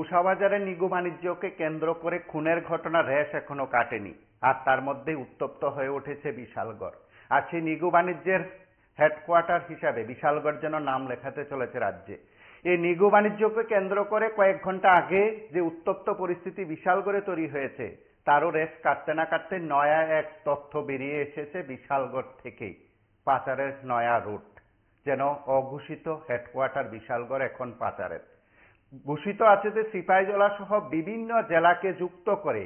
উষাবাজারে নিগু বাণিজ্যকে কেন্দ্র করে খুনের ঘটনা রেশ এখনো কাটেনি আর তার মধ্যে উত্তপ্ত হয়ে উঠেছে বিশালগড় আর সেই নিগু বাণিজ্যের হেডকোয়ার্টার হিসাবে বিশালগড় যেন নাম লেখাতে চলেছে রাজ্যে এই নিগু বাণিজ্যকে কেন্দ্র করে কয়েক ঘন্টা আগে যে উত্তপ্ত পরিস্থিতি বিশালগড়ে তৈরি হয়েছে তারও রেশ কাটতে না কাটতে নয়া এক তথ্য বেরিয়ে এসেছে বিশালগড় থেকেই পাচারের নয়া রুট যেন অঘোষিত হেডকোয়ার্টার বিশালগড় এখন পাচারের ঘোষিত আছে যে সিপাহীজলা সহ বিভিন্ন জেলাকে যুক্ত করে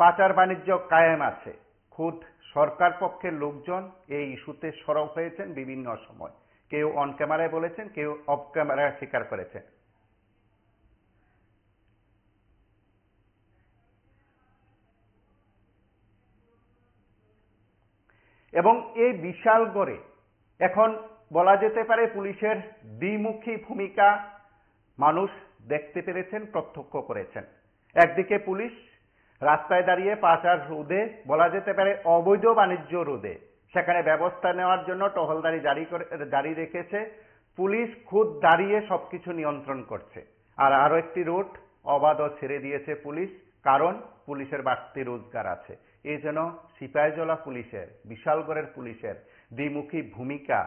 পাচার বাণিজ্য কায়েম আছে খুদ সরকার পক্ষের লোকজন এই ইস্যুতে সরব হয়েছেন বিভিন্ন সময় কেউ অন ক্যামেরায় বলেছেন কেউ অফ ক্যামেরায় স্বীকার করেছেন এবং এই বিশাল গড়ে এখন বলা যেতে পারে পুলিশের দ্বিমুখী ভূমিকা মানুষ দেখতে পেরেছেন প্রত্যক্ষ করেছেন একদিকে পুলিশ রাস্তায় দাঁড়িয়ে পাচার রোদে বলা যেতে পারে অবৈধ বাণিজ্য রোদে সেখানে ব্যবস্থা নেওয়ার জন্য টহলদারি জারি করে জারি রেখেছে পুলিশ খুদ দাঁড়িয়ে সবকিছু নিয়ন্ত্রণ করছে আর আরও একটি রুট অবাধ ছেড়ে দিয়েছে পুলিশ কারণ পুলিশের বাড়তি রোজগার আছে এই জন্য সিপাহীজলা পুলিশের বিশালগড়ের পুলিশের দ্বিমুখী ভূমিকা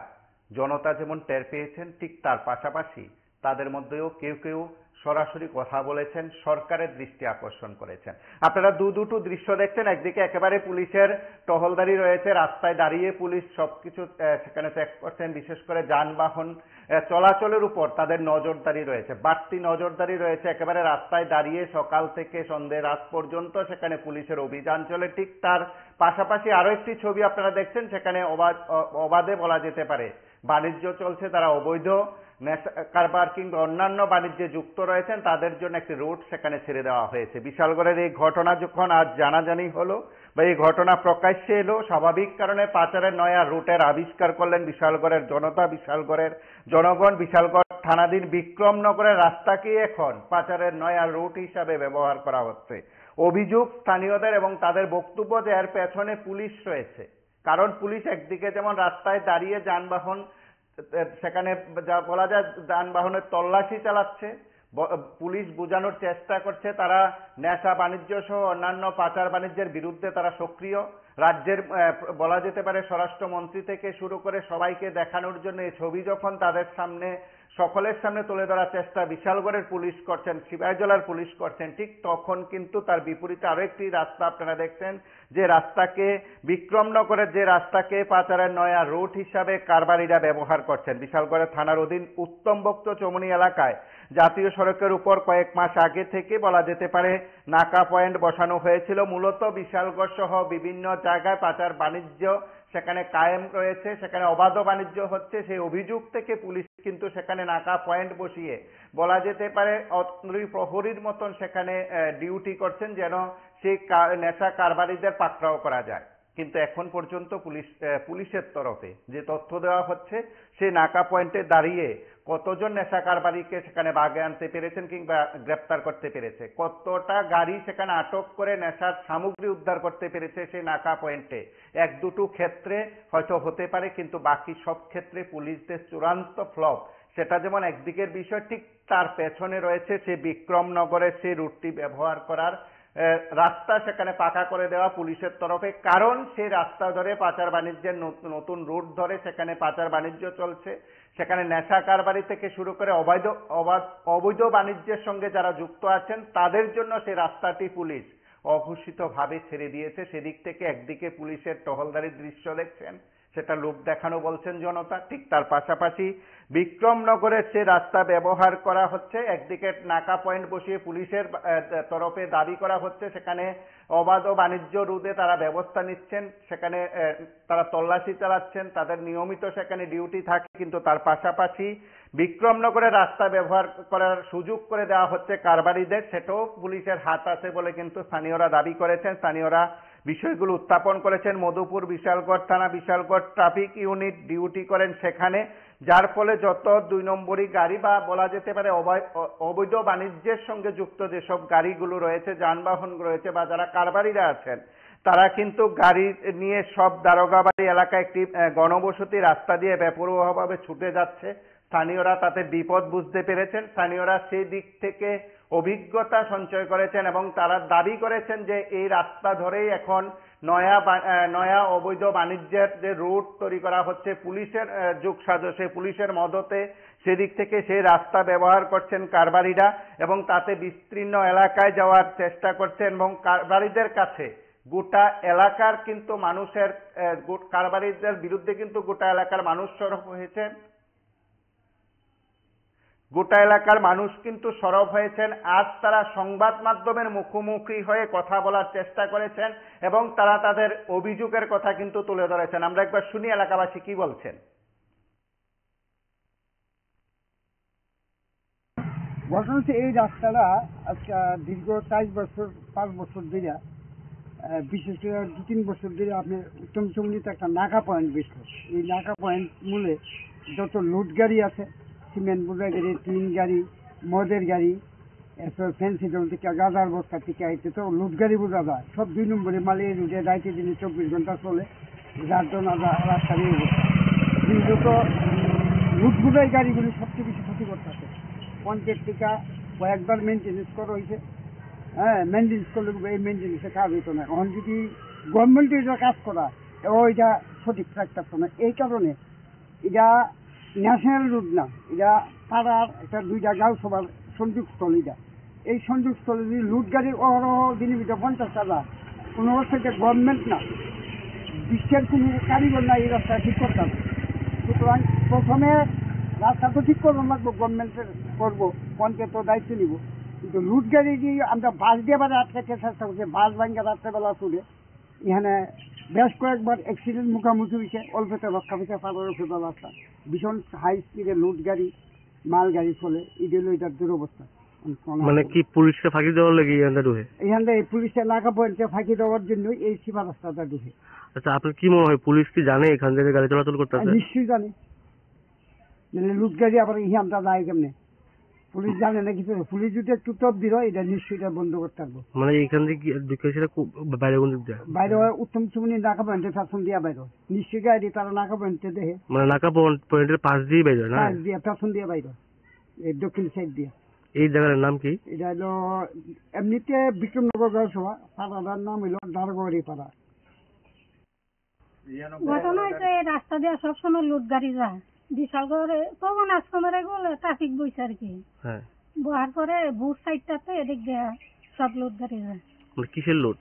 জনতা যেমন টের পেয়েছেন ঠিক তার পাশাপাশি তাদের মধ্যেও কেউ কেউ সরাসরি কথা বলেছেন সরকারের দৃষ্টি আকর্ষণ করেছেন আপনারা দু দুটো দৃশ্য দেখছেন একদিকে একেবারে পুলিশের টহলদারি রয়েছে রাস্তায় দাঁড়িয়ে পুলিশ সবকিছু সেখানে চেক করছেন বিশেষ করে যানবাহন চলাচলের উপর তাদের নজরদারি রয়েছে বাড়তি নজরদারি রয়েছে একেবারে রাস্তায় দাঁড়িয়ে সকাল থেকে সন্ধে রাত পর্যন্ত সেখানে পুলিশের অভিযান চলে ঠিক তার পাশাপাশি আরো একটি ছবি আপনারা দেখছেন সেখানে অবাধে বলা যেতে পারে বাণিজ্য চলছে তারা অবৈধ কারবার কিংবা অন্যান্য বাণিজ্যে যুক্ত রয়েছেন তাদের জন্য একটি রুট সেখানে ছেড়ে দেওয়া হয়েছে বিশালগড়ের এই ঘটনা যখন আজ জানাজানি হলো বা এই ঘটনা প্রকাশ্যে এলো স্বাভাবিক কারণে পাচারের নয়া রুটের আবিষ্কার করলেন বিশালগড়ের জনতা বিশালগড়ের জনগণ বিশালগড় থানাধীন বিক্রমনগরের রাস্তাকে এখন পাচারের নয়া রুট হিসাবে ব্যবহার করা হচ্ছে অভিযোগ স্থানীয়দের এবং তাদের বক্তব্য যে এর পেছনে পুলিশ রয়েছে কারণ পুলিশ একদিকে যেমন রাস্তায় দাঁড়িয়ে যানবাহন সেখানে যা বলা যায় যানবাহনের তল্লাশি চালাচ্ছে পুলিশ বোঝানোর চেষ্টা করছে তারা নেশা বাণিজ্য সহ অন্যান্য পাচার বাণিজ্যের বিরুদ্ধে তারা সক্রিয় রাজ্যের বলা যেতে পারে স্বরাষ্ট্রমন্ত্রী থেকে শুরু করে সবাইকে দেখানোর জন্য এই ছবি যখন তাদের সামনে সকলের সামনে তুলে ধরার চেষ্টা বিশালগড়ের পুলিশ করছেন জেলার পুলিশ করছেন ঠিক তখন কিন্তু তার বিপরীতে আরো একটি রাস্তা আপনারা দেখছেন যে রাস্তাকে বিক্রমনগরের যে রাস্তাকে পাচারের নয়া রুট হিসাবে কারবারিরা ব্যবহার করছেন বিশালগড়ে থানার অধীন উত্তমভক্ত চমনি এলাকায় জাতীয় সড়কের উপর কয়েক মাস আগে থেকে বলা যেতে পারে নাকা পয়েন্ট বসানো হয়েছিল মূলত বিশালগড় সহ বিভিন্ন জায়গায় পাচার বাণিজ্য সেখানে কায়েম রয়েছে সেখানে অবাধ বাণিজ্য হচ্ছে সেই অভিযোগ থেকে পুলিশ কিন্তু সেখানে নাকা পয়েন্ট বসিয়ে বলা যেতে পারে প্রহরীর মতন সেখানে ডিউটি করছেন যেন সেই নেশা কারবারিদের পাকড়াও করা যায় কিন্তু এখন পর্যন্ত পুলিশ পুলিশের তরফে যে তথ্য দেওয়া হচ্ছে সে নাকা পয়েন্টে দাঁড়িয়ে কতজন নেশা কারবারিকে সেখানে বাগে আনতে পেরেছেন কিংবা গ্রেপ্তার করতে পেরেছে কতটা গাড়ি সেখানে আটক করে নেশার সামগ্রী উদ্ধার করতে পেরেছে সেই নাকা পয়েন্টে এক দুটো ক্ষেত্রে হয়তো হতে পারে কিন্তু বাকি সব ক্ষেত্রে পুলিশদের চূড়ান্ত ফ্লপ সেটা যেমন একদিকের বিষয় ঠিক তার পেছনে রয়েছে সে বিক্রমনগরের সেই রুটটি ব্যবহার করার রাস্তা সেখানে পাকা করে দেওয়া পুলিশের তরফে কারণ সে রাস্তা ধরে পাচার বাণিজ্যের নতুন রোড ধরে সেখানে পাচার বাণিজ্য চলছে সেখানে নেশা কারবারি থেকে শুরু করে অবৈধ অবৈধ বাণিজ্যের সঙ্গে যারা যুক্ত আছেন তাদের জন্য সে রাস্তাটি পুলিশ অঘোষিতভাবে ছেড়ে দিয়েছে সেদিক থেকে একদিকে পুলিশের টহলদারির দৃশ্য দেখছেন সেটা লোক দেখানো বলছেন জনতা ঠিক তার পাশাপাশি বিক্রমনগরের সে রাস্তা ব্যবহার করা হচ্ছে একদিকে নাকা পয়েন্ট বসিয়ে পুলিশের তরফে দাবি করা হচ্ছে সেখানে অবাধ বাণিজ্য রুদে তারা ব্যবস্থা নিচ্ছেন সেখানে তারা তল্লাশি চালাচ্ছেন তাদের নিয়মিত সেখানে ডিউটি থাকে কিন্তু তার পাশাপাশি বিক্রমনগরের রাস্তা ব্যবহার করার সুযোগ করে দেওয়া হচ্ছে কারবারিদের সেটাও পুলিশের হাত আছে বলে কিন্তু স্থানীয়রা দাবি করেছেন স্থানীয়রা বিষয়গুলো উত্থাপন করেছেন মধুপুর বিশালগড় থানা বিশালগড় ট্রাফিক ইউনিট ডিউটি করেন সেখানে যার ফলে যত দুই নম্বরই গাড়ি বা বলা যেতে পারে অবৈধ বাণিজ্যের সঙ্গে যুক্ত যেসব গাড়িগুলো রয়েছে যানবাহন রয়েছে বা যারা কারবারিরা আছেন তারা কিন্তু গাড়ি নিয়ে সব দারোগাবাড়ি এলাকায় একটি গণবসতি রাস্তা দিয়ে বেপরোয়াভাবে ছুটে যাচ্ছে স্থানীয়রা তাতে বিপদ বুঝতে পেরেছেন স্থানীয়রা সেই দিক থেকে অভিজ্ঞতা সঞ্চয় করেছেন এবং তারা দাবি করেছেন যে এই রাস্তা ধরেই এখন নয়া নয়া অবৈধ বাণিজ্যের যে রুট তৈরি করা হচ্ছে পুলিশের যুগ সাজসে পুলিশের মদতে সেদিক থেকে সেই রাস্তা ব্যবহার করছেন কারবারিরা এবং তাতে বিস্তীর্ণ এলাকায় যাওয়ার চেষ্টা করছেন এবং কারবারিদের কাছে গোটা এলাকার কিন্তু মানুষের কারবারিদের বিরুদ্ধে কিন্তু গোটা এলাকার মানুষ সরব হয়েছেন গোটা এলাকার মানুষ কিন্তু সরব হয়েছেন আজ তারা সংবাদ মাধ্যমের মুখোমুখি হয়ে কথা বলার চেষ্টা করেছেন এবং তারা তাদের অভিযোগের কথা কিন্তু তুলে ধরেছেন আমরা একবার শুনি এলাকাবাসী কি বলছেন ঘটনা হচ্ছে এই রাস্তাটা আজকে দীর্ঘ চাইশ বছর পাঁচ বছর ধরে বিশেষ করে দু তিন বছর ধরে আপনি উত্তম চঙ্গিতে একটা নাকা পয়েন্ট বেশ এই নাকা পয়েন্ট মূলে যত লোড গাড়ি আছে সিমেন্ট বোঝাই গাড়ি টিন গাড়ি মদের গাড়ি এরপর ফ্যান্সি জল থেকে গাঁদার বস্তা থেকে আইতে তো লুট গাড়ি বোঝা যায় সব দুই নম্বরে মালিয়ে রুটে দায়িত্ব দিনে চব্বিশ ঘন্টা চলে যার জন্য রাস্তা নিয়ে কিন্তু তো লুট বোঝাই গাড়িগুলি সবচেয়ে বেশি ক্ষতিগ্রস্ত আছে পঞ্চায়েত টিকা কয়েকবার মেনটেন্স করা হয়েছে হ্যাঁ মেনটেন্স করলে এই মেনটেন্সে কাজ হইতো না এখন যদি গভর্নমেন্টের কাজ করা ওইটা সঠিক রাখতে না এই কারণে এটা ন্যাশনাল রুট না এটা পাড়ার একটা দুইটা গাঁও সবার সংযোগস্থল এটা এই সংযোগস্থলে যদি লুট গাড়ির অহরহ দিনবিটা পঞ্চাশ টাকা কোনো থেকে গভর্নমেন্ট না বিশ্বের কোনো কারিগর না এই রাস্তা ঠিক করতে হবে সুতরাং প্রথমে রাস্তা তো ঠিক করবো লাগবো গভর্নমেন্টের করবো পঞ্চায়েত দায়িত্ব নিব কিন্তু লুট গাড়ি যে আমরা বাস দিয়ে আটকাতে চেষ্টা করছি বাস ভাঙ্গা রাত্রেবেলা ছুটে এখানে বেশ কয়েকবার অ্যাক্সিডেন্ট মুখামুখি হয়েছে অল্পতে রক্ষা পেয়েছে পাবার ফেরবার রাস্তা ভীষণ হাই স্পিডে লুট গাড়ি মাল গাড়ি চলে ইডেল এটার দুরবস্থা মানে কি পুলিশকে ফাঁকি দেওয়ার লাগে এখানটা ডুবে এখানটা এই পুলিশটা নাকা পয়েন্টে ফাঁকি দেওয়ার জন্য এই সীমা রাস্তাটা আচ্ছা আপনার কি মনে হয় পুলিশ কি জানে এখান থেকে গাড়ি চলাচল করতে নিশ্চয়ই জানে লুট মানে গাড়ি আবার ইহানটা যায় কেমনে পুলিশ জানে না কিছু পুলিশ যদি একটু টপ দিল এটা নিশ্চয়ই এটা বন্ধ করতে পারবো মানে এখান থেকে দুঃখের সেটা বাইরে কোন দিক বাইরে উত্তম সুমনি নাকা পয়েন্টে ফ্যাশন দিয়ে বাইরে নিশ্চয়ই গাড়ি তারা নাকা পয়েন্টে দেখে মানে নাকা পয়েন্টের পাশ দিয়ে বাইরে না পাশ দিয়ে ফ্যাশন দিয়ে বাইরে এই দক্ষিণ সাইড দিয়ে এই জায়গার নাম কি এটা হলো এমনিতে বিক্রমনগর গ্রামসভা পাড়াটার নাম হলো দারগড়ি পাড়া ঘটনা এই রাস্তা দিয়ে সবসময় লুট গাড়ি যায় বিশালগড়ে পবন আশ্রমের গেলে ট্রাফিক বইছে আর কি হ্যাঁ। বহার পরে ভোর সাইডটাতে এদিক দিয়ে সব লোড গাড়ি যায় মানে কিসের লোড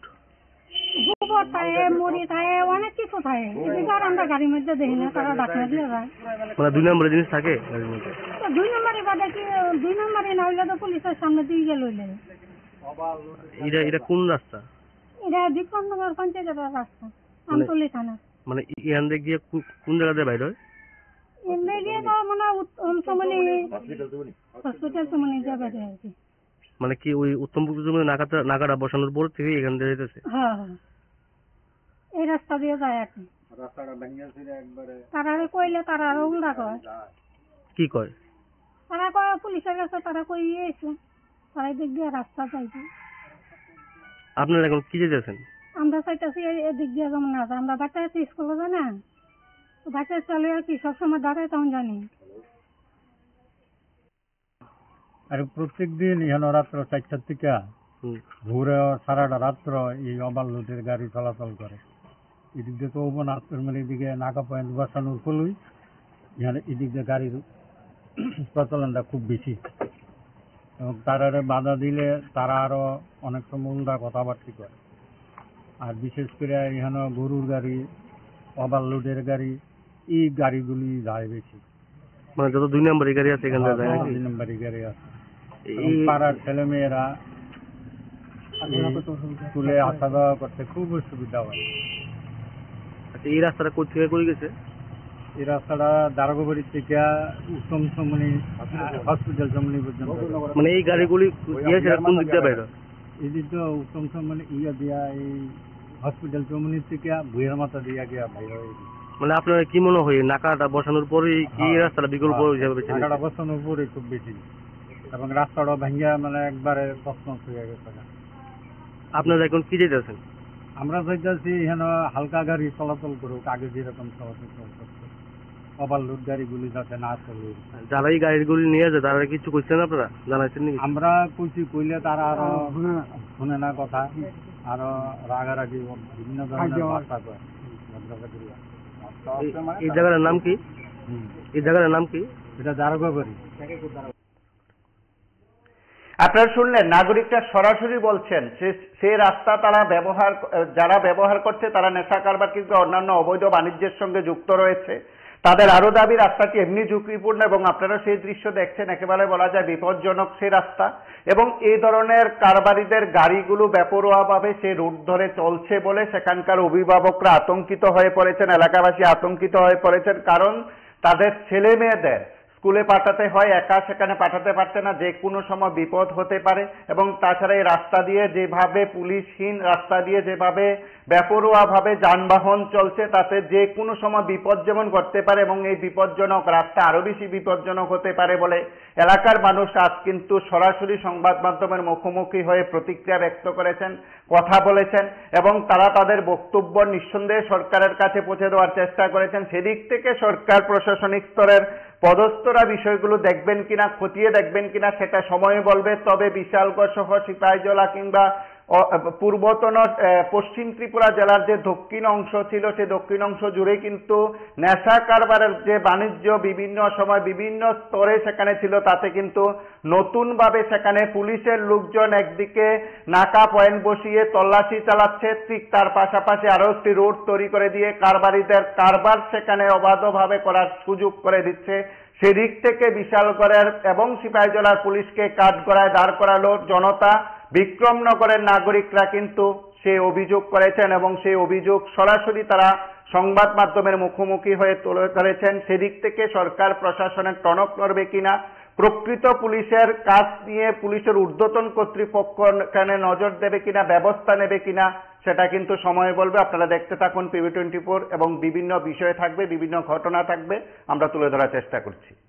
গোবর থাকে থাকে অনেক কিছু থাকে গাড়ির মধ্যে দেখি না তারা ডাকলে দিয়ে যায় মানে দুই নম্বরের জিনিস থাকে দুই নম্বরে বাদে কি দুই নম্বরে না হইলে তো পুলিশের সামনে দিয়ে গেল হইলে এটা এটা কোন রাস্তা এটা বিক্রমনগর পঞ্চায়েতের রাস্তা আমতলি থানা মানে ইয়ান্দে মানে গিয়ে কোন জায়গাতে বাইর হয় মানে, মানে, মানে, মানে কি ওই উত্তম নাগাটা নাগাড়া বসানোর পর থেকে এখান দিয়ে যেতেছে হ্যাঁ, হ্যাঁ। এই রাস্তা দিয়ে যায় আর কি তারা কইলে তারা আরো উল্টা কয় কি কয় তারা কয় পুলিশের কাছে তারা কই এসে তারা এদিক দিয়ে রাস্তা চাইছে আপনারা এখন কি যেতেছেন আমরা চাইতেছি এদিক দিয়ে যেমন না আমরা বাচ্চা স্কুলে যায় না বাসায় চলে আসি কি সবসময় দাঁড়ায় তখন জানি আর প্রত্যেক দিন ইহান রাত্র চারটার থেকে ঘুরে সারাটা রাত্র এই অবাল নদীর গাড়ি চলাচল করে এদিক দিয়ে তো ওপন আসতের মানে এদিকে নাকা পয়েন্ট বসানোর ফলেই ইহানে এদিক দিয়ে গাড়ির প্রচলনটা খুব বেশি এবং তারা বাধা দিলে তারা আরও অনেক সময় উল্টা কথাবার্তি করে আর বিশেষ করে এখানে গরুর গাড়ি অবাল লোডের গাড়ি এই গাড়িগুলি যায় বেশি মানে যত দুই নম্বরের গাড়ি আছে যায় হ্যাঁ, নাকি দুই নম্বরের গাড়ি আছে এই পাড়ার স্কুলে আসা যাওয়া করতে খুব হয় আচ্ছা এই রাস্তাটা কোথা থেকে করে গেছে এই রাস্তাটা থেকে উত্তম চমনি হসপিটাল চমনি পর্যন্ত মানে এই গাড়িগুলি গিয়েছে কোন দিক দিয়ে বাইরে এই দিক তো উত্তম সমনি ইয়া দিয়া এই হসপিটাল সমনি থেকে ভুইয়ার মাথা দিয়া গিয়া বাইরে মানে আপনার কি মনে হয় নাকাটা বসানোর পরে কি হ্যাঁ। রাস্তাটা বিকল্প হ্যাঁ, হিসাবে বেছে নাকাটা বসানোর পরে খুব বেশি এবং রাস্তাটা ভেঙে মানে একবারে প্রশ্ন হয়ে গেছে এখন কি আছেন আমরা চাইতেছি এখানে হালকা গাড়ি চলাচল করুক আগে যেরকম চলাচল ওভারলোড গাড়িগুলি যাতে না চলে যারা এই গাড়িগুলি নিয়ে যায় তারা কিছু করছেন আপনারা জানাইছেন নাকি আমরা কইছি কইলে তারা আরো হ্যাঁ। শুনে না কথা আরো রাগারাগি বিভিন্ন ধরনের মানে এই জায়গাটার নাম কি এই জায়গাটার নাম কি এটা দারোগাবাড়ি আপনারা শুনলেন নাগরিকটা সরাসরি বলছেন সে রাস্তা তারা ব্যবহার যারা ব্যবহার করছে তারা নেশা কারবার কিংবা অন্যান্য অবৈধ বাণিজ্যের সঙ্গে যুক্ত রয়েছে তাদের আরও দাবি রাস্তাটি এমনি ঝুঁকিপূর্ণ এবং আপনারা সেই দৃশ্য দেখছেন একেবারে বলা যায় বিপজ্জনক সেই রাস্তা এবং এই ধরনের কারবারিদের গাড়িগুলো ব্যাপরোয়াভাবে সেই রোড ধরে চলছে বলে সেখানকার অভিভাবকরা আতঙ্কিত হয়ে পড়েছেন এলাকাবাসী আতঙ্কিত হয়ে পড়েছেন কারণ তাদের ছেলে মেয়েদের স্কুলে পাঠাতে হয় একা সেখানে পাঠাতে পারছে না যে কোনো সময় বিপদ হতে পারে এবং তাছাড়া এই রাস্তা দিয়ে যেভাবে পুলিশহীন রাস্তা দিয়ে যেভাবে বেপরোয়াভাবে যানবাহন চলছে তাতে যে কোনো সময় বিপদ যেমন ঘটতে পারে এবং এই বিপজ্জনক রাস্তা আরও বেশি বিপজ্জনক হতে পারে বলে এলাকার মানুষ আজ কিন্তু সরাসরি সংবাদ মাধ্যমের মুখোমুখি হয়ে প্রতিক্রিয়া ব্যক্ত করেছেন কথা বলেছেন এবং তারা তাদের বক্তব্য নিঃসন্দেহে সরকারের কাছে পৌঁছে দেওয়ার চেষ্টা করেছেন সেদিক থেকে সরকার প্রশাসনিক স্তরের পদস্থরা বিষয়গুলো দেখবেন কিনা খতিয়ে দেখবেন কিনা সেটা সময় বলবে তবে বিশালগড় সহ সিপাহীজলা কিংবা পূর্বতন পশ্চিম ত্রিপুরা জেলার যে দক্ষিণ অংশ ছিল সে দক্ষিণ অংশ জুড়ে কিন্তু নেশা কারবারের যে বাণিজ্য বিভিন্ন সময় বিভিন্ন স্তরে সেখানে ছিল তাতে কিন্তু নতুনভাবে সেখানে পুলিশের লোকজন একদিকে নাকা পয়েন্ট বসিয়ে তল্লাশি চালাচ্ছে ঠিক তার পাশাপাশি আরও একটি রোড তৈরি করে দিয়ে কারবারিদের কারবার সেখানে অবাধভাবে করার সুযোগ করে দিচ্ছে সেদিক থেকে বিশালগড়ের এবং সিপাহীজলার পুলিশকে কাঠ করায় দাঁড় করালো জনতা বিক্রমনগরের নাগরিকরা কিন্তু সে অভিযোগ করেছেন এবং সেই অভিযোগ সরাসরি তারা সংবাদ মাধ্যমের মুখোমুখি হয়ে তুলে ধরেছেন সেদিক থেকে সরকার প্রশাসনের টনক নড়বে কিনা প্রকৃত পুলিশের কাজ নিয়ে পুলিশের ঊর্ধ্বতন কর্তৃপক্ষ কেন নজর দেবে কিনা ব্যবস্থা নেবে কিনা সেটা কিন্তু সময় বলবে আপনারা দেখতে থাকুন পিবি টোয়েন্টি ফোর এবং বিভিন্ন বিষয় থাকবে বিভিন্ন ঘটনা থাকবে আমরা তুলে ধরার চেষ্টা করছি